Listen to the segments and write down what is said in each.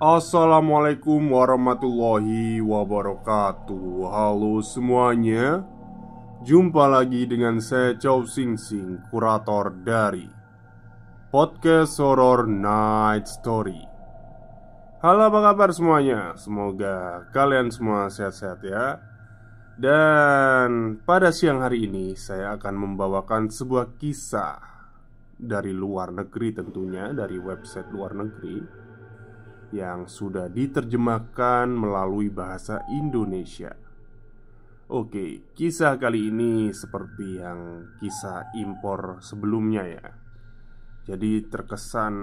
Assalamualaikum warahmatullahi wabarakatuh Halo semuanya Jumpa lagi dengan saya Chow Sing Sing Kurator dari Podcast Horror Night Story Halo apa kabar semuanya Semoga kalian semua sehat-sehat ya Dan pada siang hari ini Saya akan membawakan sebuah kisah Dari luar negeri tentunya Dari website luar negeri yang sudah diterjemahkan melalui bahasa Indonesia. Oke, kisah kali ini seperti yang kisah impor sebelumnya ya. Jadi terkesan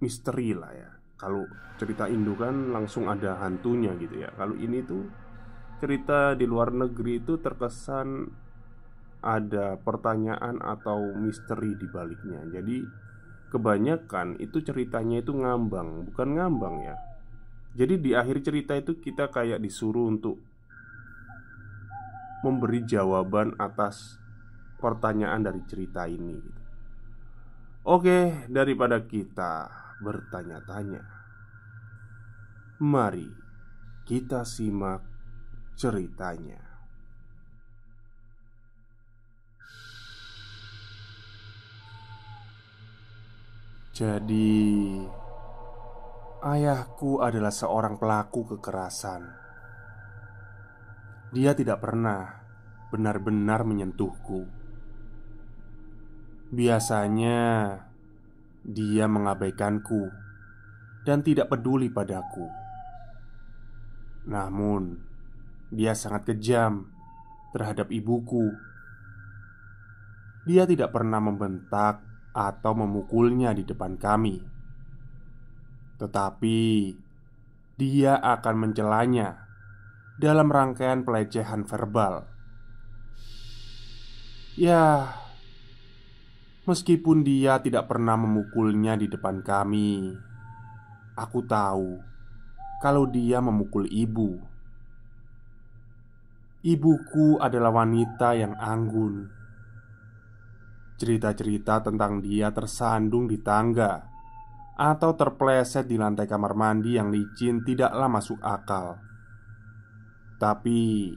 misteri lah ya. Kalau cerita Indo kan langsung ada hantunya gitu ya. Kalau ini tuh cerita di luar negeri itu terkesan ada pertanyaan atau misteri di baliknya. Jadi kebanyakan itu ceritanya itu ngambang, bukan ngambang ya. Jadi di akhir cerita itu kita kayak disuruh untuk memberi jawaban atas pertanyaan dari cerita ini. Gitu. Oke, daripada kita bertanya-tanya, mari kita simak ceritanya. Jadi, ayahku adalah seorang pelaku kekerasan. Dia tidak pernah benar-benar menyentuhku. Biasanya, dia mengabaikanku dan tidak peduli padaku. Namun, dia sangat kejam terhadap ibuku. Dia tidak pernah membentak atau memukulnya di depan kami, tetapi dia akan mencelanya dalam rangkaian pelecehan verbal. Ya, meskipun dia tidak pernah memukulnya di depan kami, aku tahu kalau dia memukul ibu. Ibuku adalah wanita yang anggun Cerita-cerita tentang dia tersandung di tangga atau terpleset di lantai kamar mandi yang licin tidaklah masuk akal. Tapi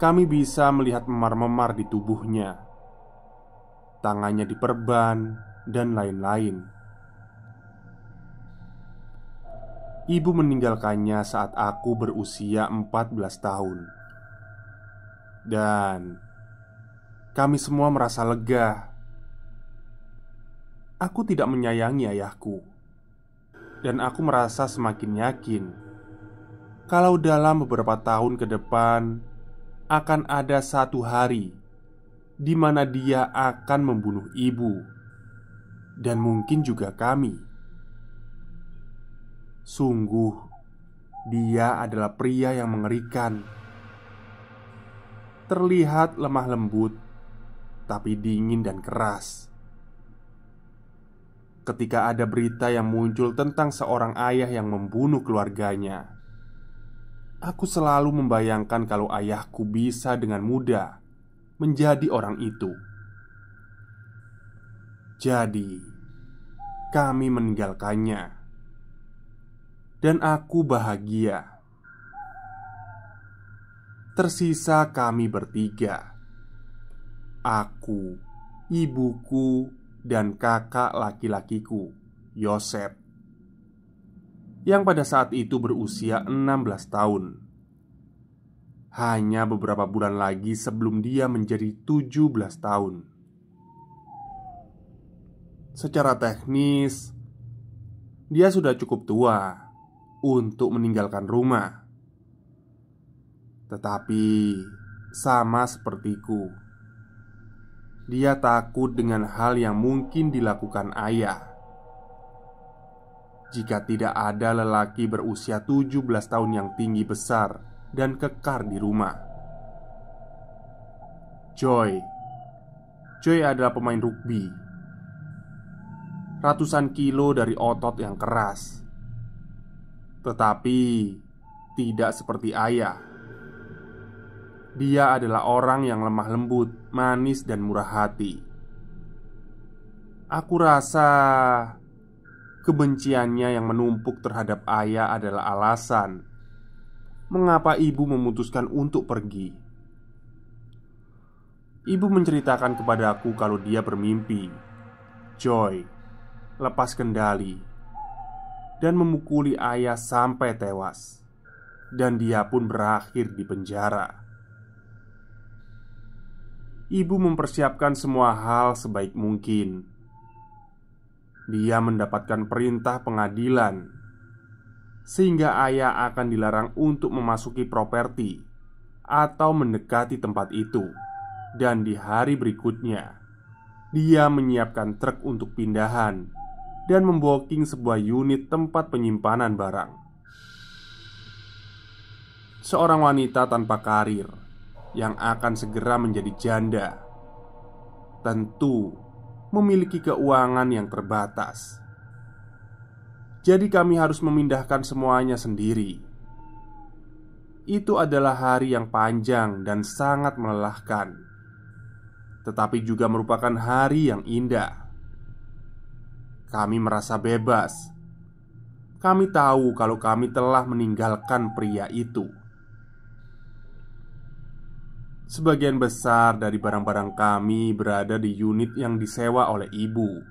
kami bisa melihat memar-memar di tubuhnya, tangannya diperban, dan lain-lain. Ibu meninggalkannya saat aku berusia 14 tahun. Dan kami semua merasa lega. Aku tidak menyayangi ayahku, dan aku merasa semakin yakin kalau dalam beberapa tahun ke depan akan ada satu hari di mana dia akan membunuh ibu dan mungkin juga kami. Sungguh, dia adalah pria yang mengerikan. Terlihat lemah lembut tapi dingin dan keras. Ketika ada berita yang muncul tentang seorang ayah yang membunuh keluarganya, aku selalu membayangkan kalau ayahku bisa dengan mudah menjadi orang itu. Jadi, kami meninggalkannya, dan aku bahagia. Tersisa kami bertiga aku, ibuku, dan kakak laki-lakiku, Yosep Yang pada saat itu berusia 16 tahun Hanya beberapa bulan lagi sebelum dia menjadi 17 tahun Secara teknis Dia sudah cukup tua Untuk meninggalkan rumah Tetapi Sama sepertiku dia takut dengan hal yang mungkin dilakukan ayah Jika tidak ada lelaki berusia 17 tahun yang tinggi besar dan kekar di rumah Joy Joy adalah pemain rugby Ratusan kilo dari otot yang keras Tetapi Tidak seperti ayah dia adalah orang yang lemah lembut, manis, dan murah hati. Aku rasa kebenciannya yang menumpuk terhadap ayah adalah alasan mengapa ibu memutuskan untuk pergi. Ibu menceritakan kepadaku kalau dia bermimpi, Joy lepas kendali dan memukuli ayah sampai tewas, dan dia pun berakhir di penjara ibu mempersiapkan semua hal sebaik mungkin. Dia mendapatkan perintah pengadilan sehingga ayah akan dilarang untuk memasuki properti atau mendekati tempat itu. Dan di hari berikutnya, dia menyiapkan truk untuk pindahan dan memboking sebuah unit tempat penyimpanan barang. Seorang wanita tanpa karir yang akan segera menjadi janda tentu memiliki keuangan yang terbatas. Jadi, kami harus memindahkan semuanya sendiri. Itu adalah hari yang panjang dan sangat melelahkan, tetapi juga merupakan hari yang indah. Kami merasa bebas. Kami tahu kalau kami telah meninggalkan pria itu. Sebagian besar dari barang-barang kami berada di unit yang disewa oleh ibu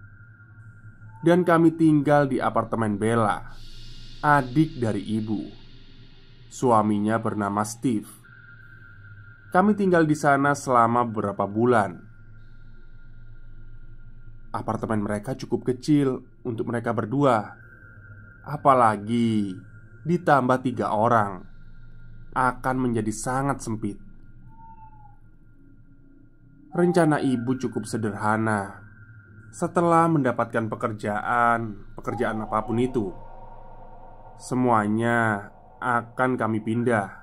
Dan kami tinggal di apartemen Bella Adik dari ibu Suaminya bernama Steve Kami tinggal di sana selama beberapa bulan Apartemen mereka cukup kecil untuk mereka berdua Apalagi ditambah tiga orang Akan menjadi sangat sempit rencana ibu cukup sederhana. Setelah mendapatkan pekerjaan, pekerjaan apapun itu, semuanya akan kami pindah.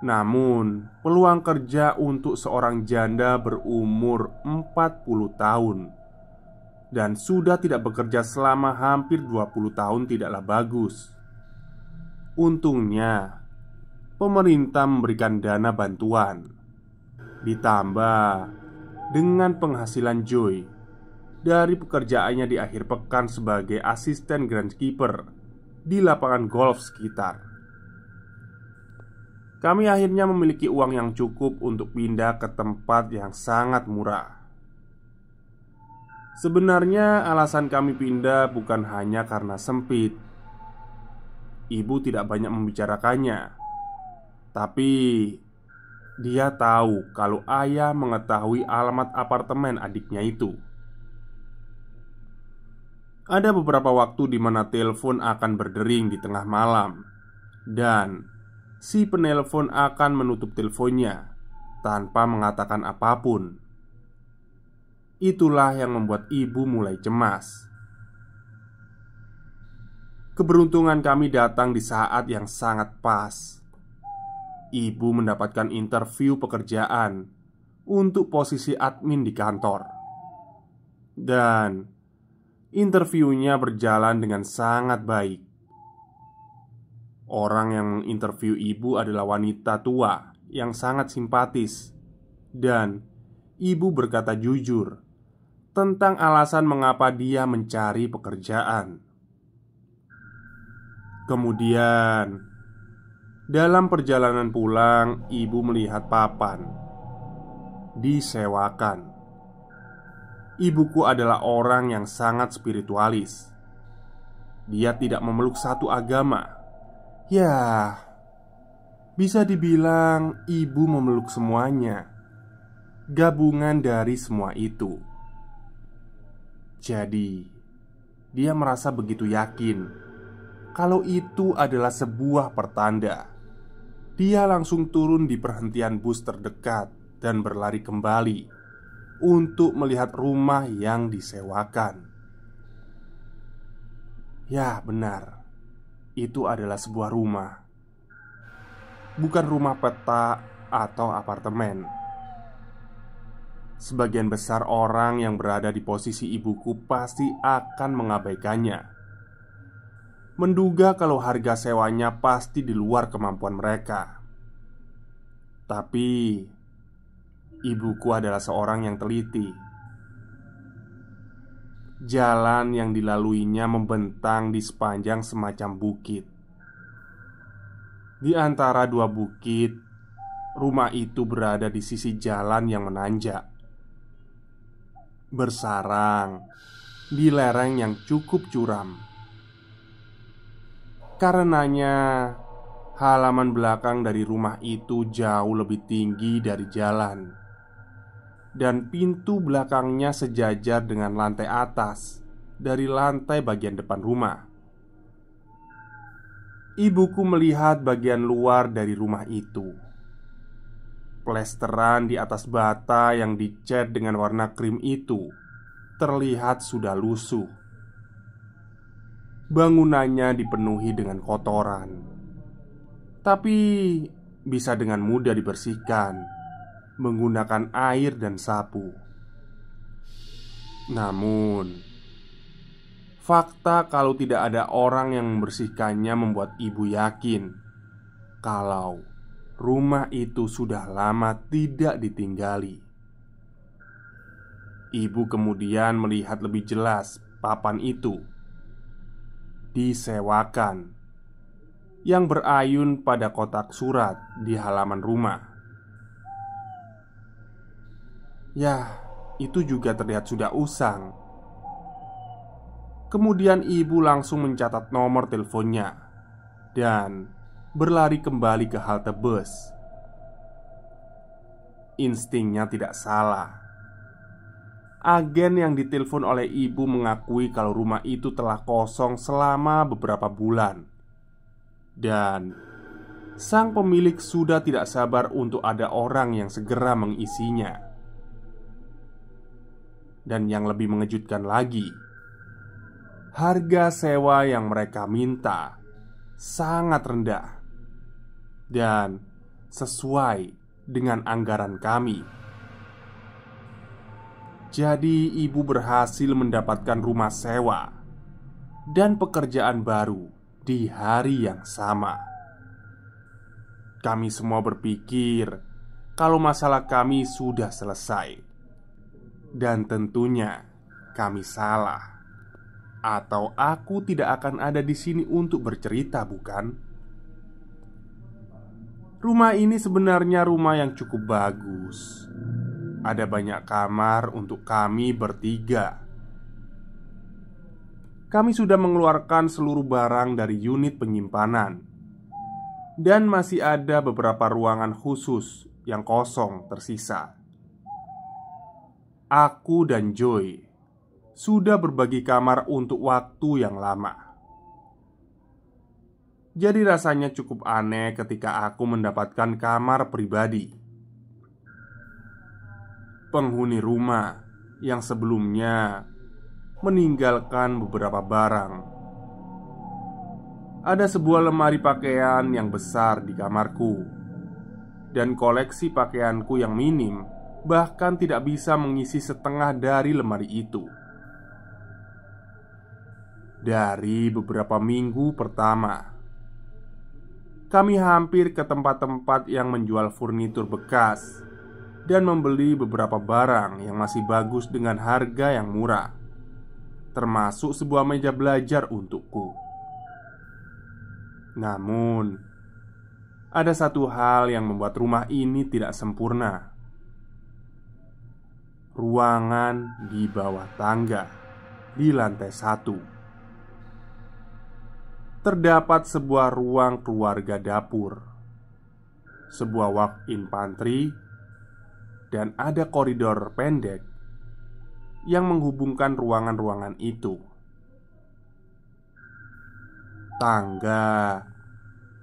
Namun, peluang kerja untuk seorang janda berumur 40 tahun dan sudah tidak bekerja selama hampir 20 tahun tidaklah bagus. Untungnya, pemerintah memberikan dana bantuan Ditambah dengan penghasilan Joy dari pekerjaannya di akhir pekan sebagai asisten grand keeper di lapangan golf sekitar. Kami akhirnya memiliki uang yang cukup untuk pindah ke tempat yang sangat murah. Sebenarnya, alasan kami pindah bukan hanya karena sempit. Ibu tidak banyak membicarakannya, tapi dia tahu kalau ayah mengetahui alamat apartemen adiknya itu. Ada beberapa waktu di mana telepon akan berdering di tengah malam dan si penelpon akan menutup teleponnya tanpa mengatakan apapun. Itulah yang membuat ibu mulai cemas. Keberuntungan kami datang di saat yang sangat pas ibu mendapatkan interview pekerjaan untuk posisi admin di kantor, dan interviewnya berjalan dengan sangat baik. Orang yang menginterview ibu adalah wanita tua yang sangat simpatis, dan ibu berkata jujur tentang alasan mengapa dia mencari pekerjaan. Kemudian, dalam perjalanan pulang, ibu melihat papan disewakan. Ibuku adalah orang yang sangat spiritualis. Dia tidak memeluk satu agama. Ya, bisa dibilang ibu memeluk semuanya. Gabungan dari semua itu. Jadi, dia merasa begitu yakin kalau itu adalah sebuah pertanda dia langsung turun di perhentian bus terdekat dan berlari kembali untuk melihat rumah yang disewakan. Ya, benar, itu adalah sebuah rumah, bukan rumah peta atau apartemen. Sebagian besar orang yang berada di posisi ibuku pasti akan mengabaikannya menduga kalau harga sewanya pasti di luar kemampuan mereka. Tapi ibuku adalah seorang yang teliti. Jalan yang dilaluinya membentang di sepanjang semacam bukit. Di antara dua bukit, rumah itu berada di sisi jalan yang menanjak, bersarang di lereng yang cukup curam. Karenanya, halaman belakang dari rumah itu jauh lebih tinggi dari jalan, dan pintu belakangnya sejajar dengan lantai atas dari lantai bagian depan rumah. Ibuku melihat bagian luar dari rumah itu. Plesteran di atas bata yang dicat dengan warna krim itu terlihat sudah lusuh bangunannya dipenuhi dengan kotoran, tapi bisa dengan mudah dibersihkan menggunakan air dan sapu. Namun, fakta kalau tidak ada orang yang membersihkannya membuat ibu yakin kalau rumah itu sudah lama tidak ditinggali. Ibu kemudian melihat lebih jelas papan itu disewakan yang berayun pada kotak surat di halaman rumah. Ya, itu juga terlihat sudah usang. Kemudian ibu langsung mencatat nomor teleponnya dan berlari kembali ke halte bus. Instingnya tidak salah Agen yang ditelepon oleh ibu mengakui kalau rumah itu telah kosong selama beberapa bulan Dan sang pemilik sudah tidak sabar untuk ada orang yang segera mengisinya Dan yang lebih mengejutkan lagi Harga sewa yang mereka minta sangat rendah Dan sesuai dengan anggaran kami jadi, ibu berhasil mendapatkan rumah sewa dan pekerjaan baru di hari yang sama. Kami semua berpikir kalau masalah kami sudah selesai, dan tentunya kami salah, atau aku tidak akan ada di sini untuk bercerita, bukan? Rumah ini sebenarnya rumah yang cukup bagus ada banyak kamar untuk kami bertiga. Kami sudah mengeluarkan seluruh barang dari unit penyimpanan, dan masih ada beberapa ruangan khusus yang kosong tersisa. Aku dan Joy sudah berbagi kamar untuk waktu yang lama. Jadi, rasanya cukup aneh ketika aku mendapatkan kamar pribadi penghuni rumah yang sebelumnya meninggalkan beberapa barang. Ada sebuah lemari pakaian yang besar di kamarku, dan koleksi pakaianku yang minim bahkan tidak bisa mengisi setengah dari lemari itu. Dari beberapa minggu pertama, kami hampir ke tempat-tempat yang menjual furnitur bekas dan membeli beberapa barang yang masih bagus dengan harga yang murah, termasuk sebuah meja belajar untukku. Namun, ada satu hal yang membuat rumah ini tidak sempurna: ruangan di bawah tangga di lantai satu. Terdapat sebuah ruang keluarga dapur, sebuah walk-in pantry dan ada koridor pendek yang menghubungkan ruangan-ruangan itu. Tangga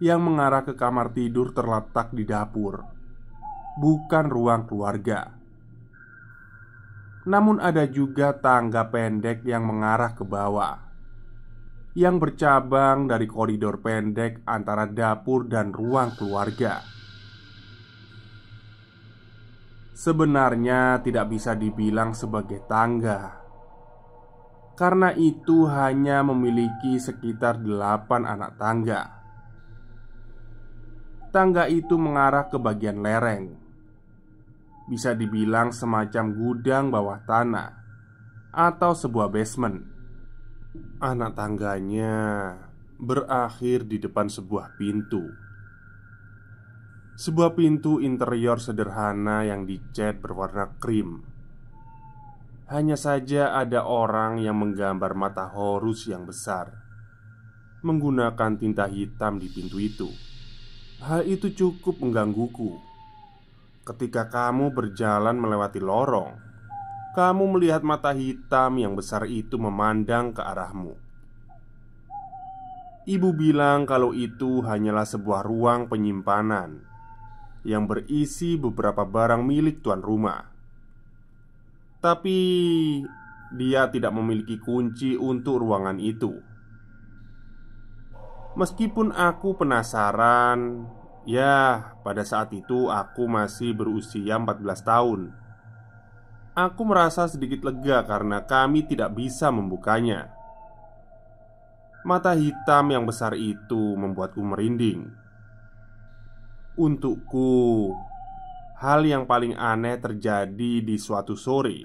yang mengarah ke kamar tidur terletak di dapur, bukan ruang keluarga. Namun, ada juga tangga pendek yang mengarah ke bawah, yang bercabang dari koridor pendek antara dapur dan ruang keluarga sebenarnya tidak bisa dibilang sebagai tangga Karena itu hanya memiliki sekitar delapan anak tangga Tangga itu mengarah ke bagian lereng Bisa dibilang semacam gudang bawah tanah Atau sebuah basement Anak tangganya berakhir di depan sebuah pintu sebuah pintu interior sederhana yang dicat berwarna krim Hanya saja ada orang yang menggambar mata Horus yang besar Menggunakan tinta hitam di pintu itu Hal itu cukup menggangguku Ketika kamu berjalan melewati lorong Kamu melihat mata hitam yang besar itu memandang ke arahmu Ibu bilang kalau itu hanyalah sebuah ruang penyimpanan yang berisi beberapa barang milik tuan rumah. Tapi dia tidak memiliki kunci untuk ruangan itu. Meskipun aku penasaran, ya, pada saat itu aku masih berusia 14 tahun. Aku merasa sedikit lega karena kami tidak bisa membukanya. Mata hitam yang besar itu membuatku merinding untukku. Hal yang paling aneh terjadi di suatu sore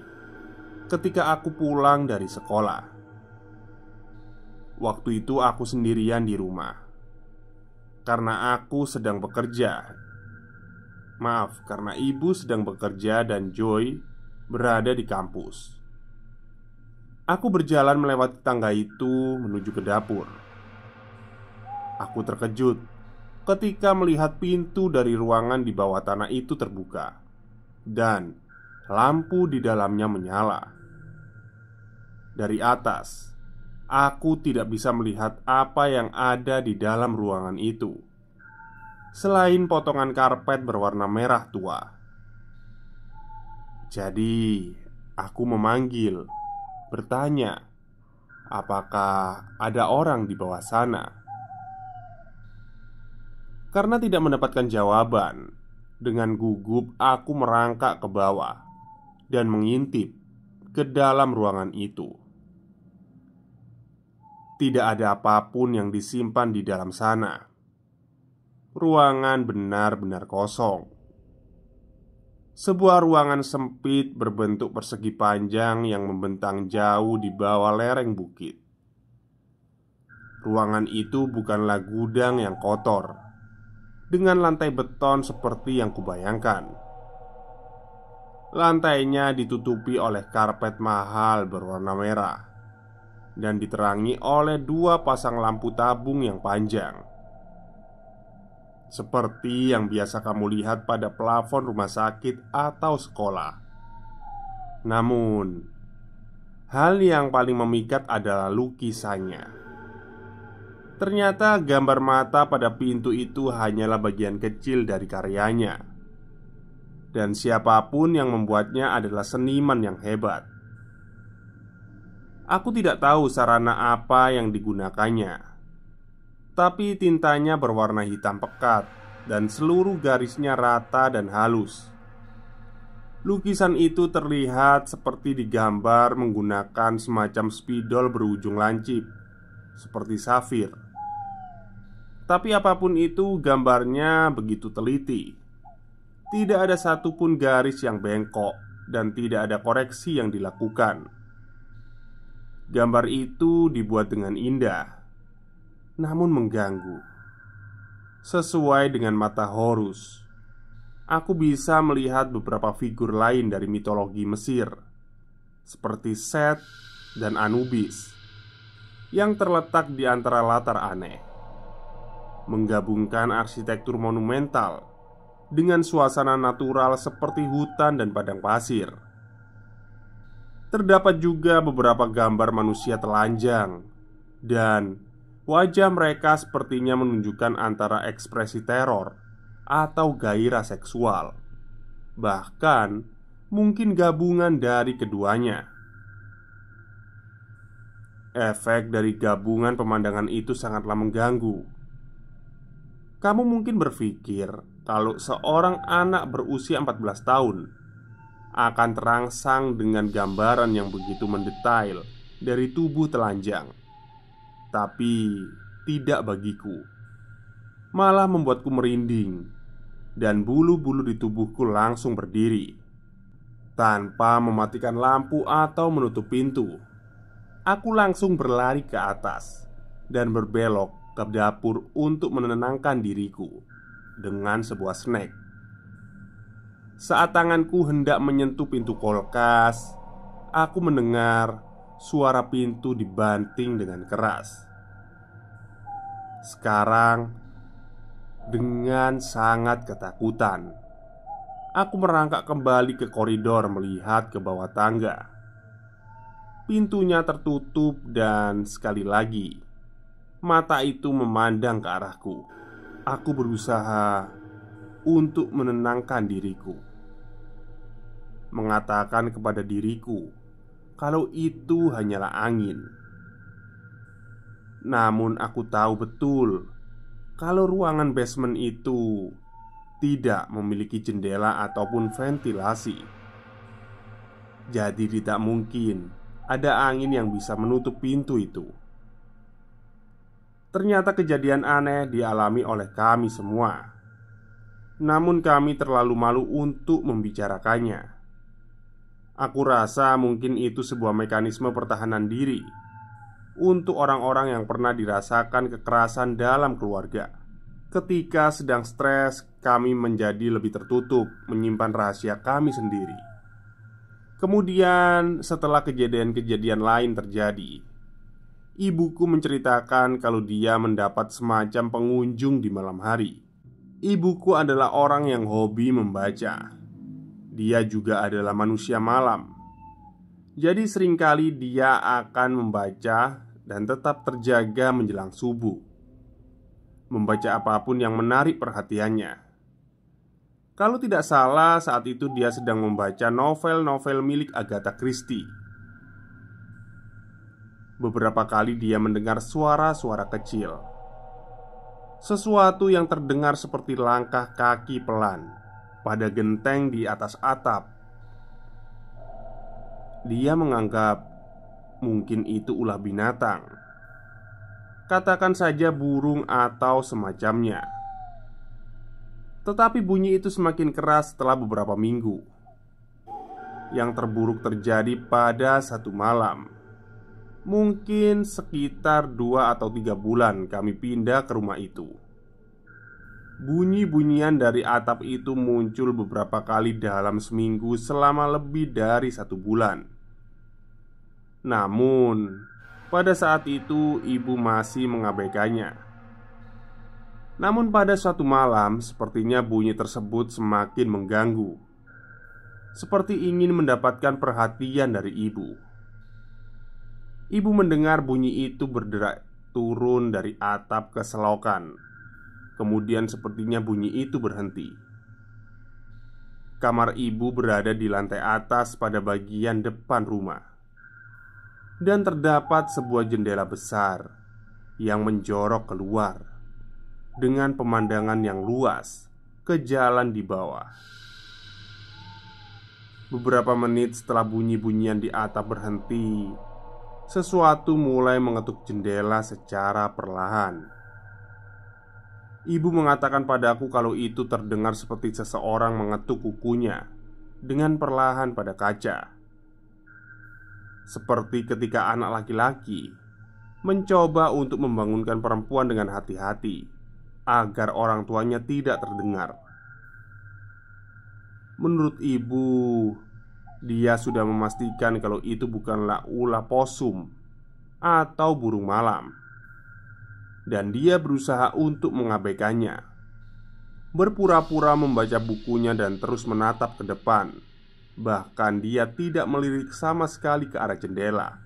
ketika aku pulang dari sekolah. Waktu itu aku sendirian di rumah karena aku sedang bekerja. Maaf, karena ibu sedang bekerja dan Joy berada di kampus. Aku berjalan melewati tangga itu menuju ke dapur. Aku terkejut ketika melihat pintu dari ruangan di bawah tanah itu terbuka dan lampu di dalamnya menyala. Dari atas, aku tidak bisa melihat apa yang ada di dalam ruangan itu selain potongan karpet berwarna merah tua. Jadi, aku memanggil, bertanya, "Apakah ada orang di bawah sana?" Karena tidak mendapatkan jawaban Dengan gugup aku merangkak ke bawah Dan mengintip ke dalam ruangan itu Tidak ada apapun yang disimpan di dalam sana Ruangan benar-benar kosong sebuah ruangan sempit berbentuk persegi panjang yang membentang jauh di bawah lereng bukit. Ruangan itu bukanlah gudang yang kotor, dengan lantai beton seperti yang kubayangkan. Lantainya ditutupi oleh karpet mahal berwarna merah dan diterangi oleh dua pasang lampu tabung yang panjang. Seperti yang biasa kamu lihat pada plafon rumah sakit atau sekolah. Namun, hal yang paling memikat adalah lukisannya. Ternyata gambar mata pada pintu itu hanyalah bagian kecil dari karyanya Dan siapapun yang membuatnya adalah seniman yang hebat Aku tidak tahu sarana apa yang digunakannya Tapi tintanya berwarna hitam pekat Dan seluruh garisnya rata dan halus Lukisan itu terlihat seperti digambar menggunakan semacam spidol berujung lancip Seperti safir tapi apapun itu gambarnya begitu teliti Tidak ada satupun garis yang bengkok Dan tidak ada koreksi yang dilakukan Gambar itu dibuat dengan indah Namun mengganggu Sesuai dengan mata Horus Aku bisa melihat beberapa figur lain dari mitologi Mesir Seperti Set dan Anubis Yang terletak di antara latar aneh menggabungkan arsitektur monumental dengan suasana natural seperti hutan dan padang pasir. Terdapat juga beberapa gambar manusia telanjang, dan wajah mereka sepertinya menunjukkan antara ekspresi teror atau gairah seksual, bahkan mungkin gabungan dari keduanya. Efek dari gabungan pemandangan itu sangatlah mengganggu kamu mungkin berpikir kalau seorang anak berusia 14 tahun akan terangsang dengan gambaran yang begitu mendetail dari tubuh telanjang. Tapi tidak bagiku. Malah membuatku merinding dan bulu-bulu di tubuhku langsung berdiri. Tanpa mematikan lampu atau menutup pintu, aku langsung berlari ke atas dan berbelok ke dapur untuk menenangkan diriku dengan sebuah snack. Saat tanganku hendak menyentuh pintu kulkas, aku mendengar suara pintu dibanting dengan keras. Sekarang, dengan sangat ketakutan, aku merangkak kembali ke koridor melihat ke bawah tangga. Pintunya tertutup, dan sekali lagi Mata itu memandang ke arahku. Aku berusaha untuk menenangkan diriku, mengatakan kepada diriku kalau itu hanyalah angin. Namun, aku tahu betul kalau ruangan basement itu tidak memiliki jendela ataupun ventilasi, jadi tidak mungkin ada angin yang bisa menutup pintu itu. Ternyata kejadian aneh dialami oleh kami semua. Namun, kami terlalu malu untuk membicarakannya. Aku rasa mungkin itu sebuah mekanisme pertahanan diri untuk orang-orang yang pernah dirasakan kekerasan dalam keluarga. Ketika sedang stres, kami menjadi lebih tertutup, menyimpan rahasia kami sendiri. Kemudian, setelah kejadian-kejadian lain terjadi, Ibuku menceritakan kalau dia mendapat semacam pengunjung di malam hari. Ibuku adalah orang yang hobi membaca. Dia juga adalah manusia malam. Jadi seringkali dia akan membaca dan tetap terjaga menjelang subuh. Membaca apapun yang menarik perhatiannya. Kalau tidak salah, saat itu dia sedang membaca novel-novel milik Agatha Christie Beberapa kali dia mendengar suara-suara kecil, sesuatu yang terdengar seperti langkah kaki pelan pada genteng di atas atap. Dia menganggap mungkin itu ulah binatang. Katakan saja burung atau semacamnya. Tetapi bunyi itu semakin keras setelah beberapa minggu. Yang terburuk terjadi pada satu malam Mungkin sekitar dua atau tiga bulan kami pindah ke rumah itu Bunyi-bunyian dari atap itu muncul beberapa kali dalam seminggu selama lebih dari satu bulan Namun, pada saat itu ibu masih mengabaikannya Namun pada suatu malam, sepertinya bunyi tersebut semakin mengganggu Seperti ingin mendapatkan perhatian dari ibu Ibu mendengar bunyi itu berderak turun dari atap ke selokan. Kemudian sepertinya bunyi itu berhenti. Kamar ibu berada di lantai atas pada bagian depan rumah. Dan terdapat sebuah jendela besar yang menjorok keluar dengan pemandangan yang luas ke jalan di bawah. Beberapa menit setelah bunyi-bunyian di atap berhenti, sesuatu mulai mengetuk jendela secara perlahan. Ibu mengatakan padaku kalau itu terdengar seperti seseorang mengetuk kukunya dengan perlahan pada kaca, seperti ketika anak laki-laki mencoba untuk membangunkan perempuan dengan hati-hati agar orang tuanya tidak terdengar. Menurut ibu, dia sudah memastikan kalau itu bukanlah ulah posum atau burung malam, dan dia berusaha untuk mengabaikannya. Berpura-pura membaca bukunya dan terus menatap ke depan. Bahkan dia tidak melirik sama sekali ke arah jendela.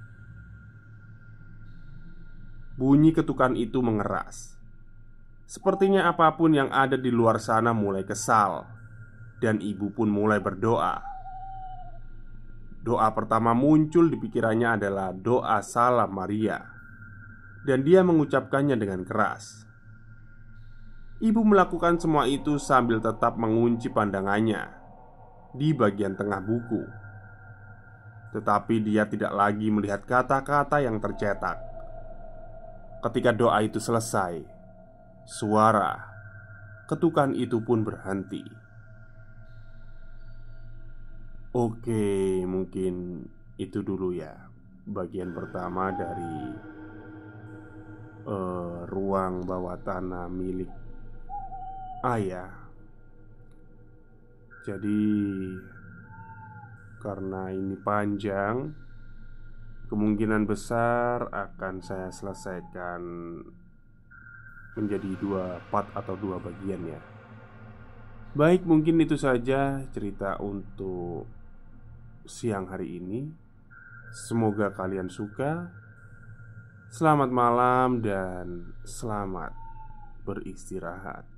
Bunyi ketukan itu mengeras. Sepertinya apapun yang ada di luar sana mulai kesal, dan ibu pun mulai berdoa. Doa pertama muncul di pikirannya adalah doa salam Maria Dan dia mengucapkannya dengan keras Ibu melakukan semua itu sambil tetap mengunci pandangannya Di bagian tengah buku Tetapi dia tidak lagi melihat kata-kata yang tercetak Ketika doa itu selesai Suara Ketukan itu pun berhenti Oke, mungkin itu dulu ya bagian pertama dari uh, ruang bawah tanah milik ayah. Jadi karena ini panjang, kemungkinan besar akan saya selesaikan menjadi dua part atau dua bagian ya. Baik, mungkin itu saja cerita untuk siang hari ini. Semoga kalian suka. Selamat malam dan selamat beristirahat.